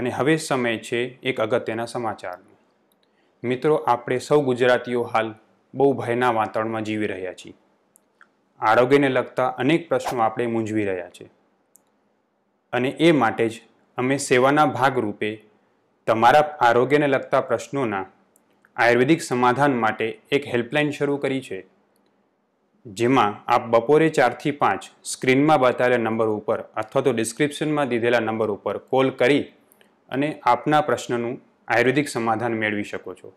અને હવે સમય છે એક અગત્યના સમાચારનો મિત્રો આપણે સૌ ગુજરાતીઓ હાલ બહુ ભયના વાતાવરણમાં જીવી રહ્યા છીએ આરોગ્યને લગતા અનેક પ્રશ્નો આપણે મૂંઝવી રહ્યા છે અને એ માટે જ અમે સેવાના ભાગરૂપે તમારા આરોગ્યને લગતા પ્રશ્નોના આયુર્વેદિક સમાધાન માટે એક હેલ્પલાઇન શરૂ કરી છે જેમાં આપ બપોરે ચારથી પાંચ સ્ક્રીનમાં બતાવેલા નંબર ઉપર અથવા તો ડિસ્ક્રિપ્શનમાં દીધેલા નંબર ઉપર કોલ કરી અને આપના પ્રશ્નનું આયુર્વેદિક સમાધાન મેળવી શકો છો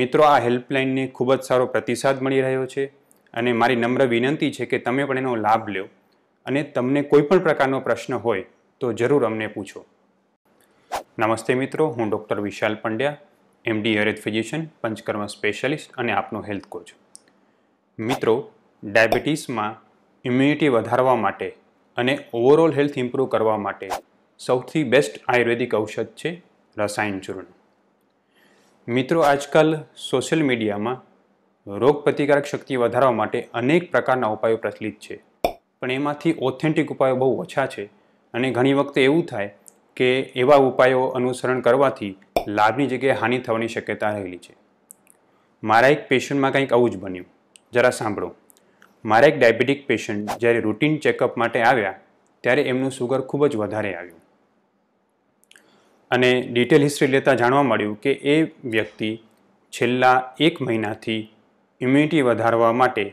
મિત્રો આ હેલ્પલાઇનને ખૂબ જ સારો પ્રતિસાદ મળી રહ્યો છે અને મારી નમ્ર વિનંતી છે કે તમે પણ એનો લાભ લો અને તમને કોઈપણ પ્રકારનો પ્રશ્ન હોય તો જરૂર અમને પૂછો નમસ્તે મિત્રો હું doctor Vishal Pandya MD Ayurveda physician Panchakarma specialist અને આપનો હેલ્થ કોચ મિત્રો ડાયાબિટીસમાં ઇમ્યુનિટી વધારવા માટે અને ઓવરઓલ હેલ્થ ઇમ્પ્રૂવ કરવા માટે સૌથી બેસ્ટ આયુર્વેદિક ઔષધ છે રસાયણ ચૂર્ણ મિત્રો આજકાલ સોશિયલ મીડિયામાં રોગ પ્રતિકારક શક્તિ વધારવા માટે અનેક પ્રકારના ઉપાયો પ્રચલિત છે પણ એમાંથી ઓથેન્ટિક ઉપાયો બહુ ઓછા છે અને ઘણી વખતે એવું થાય કે એવા ઉપાયો અનુસરણ કરવાથી લાભની જગ્યાએ હાનિ થવાની શક્યતા રહેલી છે મારા એક પેશન્ટમાં કંઈક આવું જ બન્યું જરા સાંભળો મારા એક ડાયાબિટીક પેશન્ટ જ્યારે રૂટીન ચેકઅપ માટે આવ્યા ત્યારે એમનું સુગર ખૂબ જ વધારે આવ્યું અને ડિટેલ હિસ્ટ્રી લેતા જાણવા મળ્યું કે એ વ્યક્તિ છેલ્લા એક મહિનાથી ઇમ્યુનિટી વધારવા માટે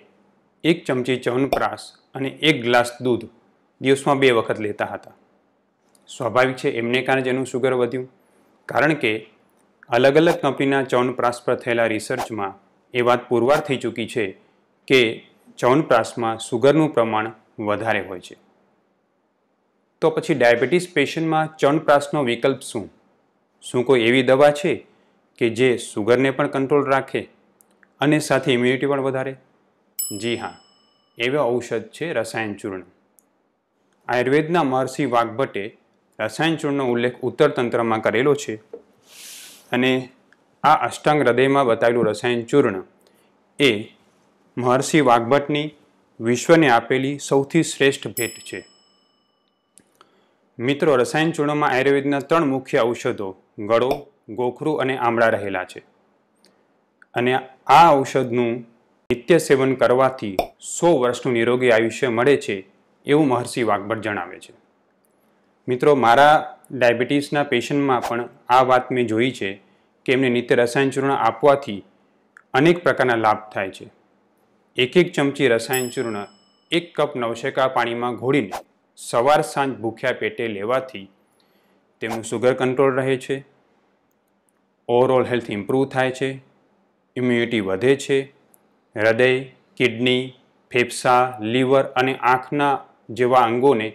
એક ચમચી ચવનપ્રાશ અને એક ગ્લાસ દૂધ દિવસમાં બે વખત લેતા હતા સ્વાભાવિક છે એમને કારણે જ એનું સુગર વધ્યું કારણ કે અલગ અલગ કંપનીના ચવનપ્રાશ પર થયેલા રિસર્ચમાં એ વાત પુરવાર થઈ ચૂકી છે કે ચવનપ્રાશમાં સુગરનું પ્રમાણ વધારે હોય છે તો પછી ડાયાબિટીસ પેશન્ટમાં ચણપ્રાસનો વિકલ્પ શું શું કોઈ એવી દવા છે કે જે સુગરને પણ કંટ્રોલ રાખે અને સાથે ઇમ્યુનિટી પણ વધારે જી હા એવા ઔષધ છે રસાયણ ચૂર્ણ આયુર્વેદના મહર્ષિ વાઘભટ્ટે રસાયણ ચૂર્ણનો ઉલ્લેખ ઉત્તર તંત્રમાં કરેલો છે અને આ અષ્ટાંગ હૃદયમાં બતાવેલું રસાયણ ચૂર્ણ એ મહર્ષિ વાઘભટ્ટની વિશ્વને આપેલી સૌથી શ્રેષ્ઠ ભેટ છે મિત્રો રસાયણ ચૂર્ણમાં આયુર્વેદના ત્રણ મુખ્ય ઔષધો ગળો ગોખરું અને આમળા રહેલા છે અને આ ઔષધનું નિત્ય સેવન કરવાથી સો વર્ષનું નિરોગી આયુષ્ય મળે છે એવું મહર્ષિ વાગબટ જણાવે છે મિત્રો મારા ડાયાબિટીસના પેશન્ટમાં પણ આ વાત મેં જોઈ છે કે એમને નિત્ય રસાયણ ચૂર્ણ આપવાથી અનેક પ્રકારના લાભ થાય છે એક એક ચમચી રસાયણ ચૂર્ણ એક કપ નવશેકા પાણીમાં ઘોળીને સવાર સાંજ ભૂખ્યા પેટે લેવાથી તેમનું સુગર કંટ્રોલ રહે છે ઓવરઓલ હેલ્થ ઇમ્પ્રૂવ થાય છે ઇમ્યુનિટી વધે છે હૃદય કિડની ફેફસા લીવર અને આંખના જેવા અંગોને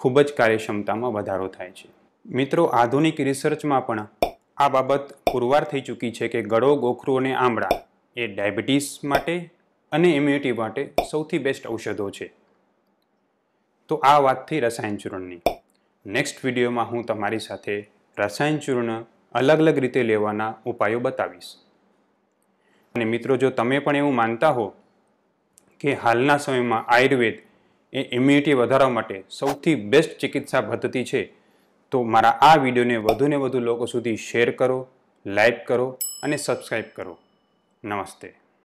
ખૂબ જ કાર્યક્ષમતામાં વધારો થાય છે મિત્રો આધુનિક રિસર્ચમાં પણ આ બાબત પુરવાર થઈ ચૂકી છે કે ગળો ગોખરો અને આંબળા એ ડાયાબિટીસ માટે અને ઇમ્યુનિટી માટે સૌથી બેસ્ટ ઔષધો છે તો આ વાત થઈ રસાયણ ચૂર્ણની નેક્સ્ટ વિડીયોમાં હું તમારી સાથે રસાયણ ચૂર્ણ અલગ અલગ રીતે લેવાના ઉપાયો બતાવીશ અને મિત્રો જો તમે પણ એવું માનતા હો કે હાલના સમયમાં આયુર્વેદ એ ઇમ્યુનિટી વધારવા માટે સૌથી બેસ્ટ ચિકિત્સા પદ્ધતિ છે તો મારા આ વિડીયોને વધુને વધુ લોકો સુધી શેર કરો લાઈક કરો અને સબસ્ક્રાઈબ કરો નમસ્તે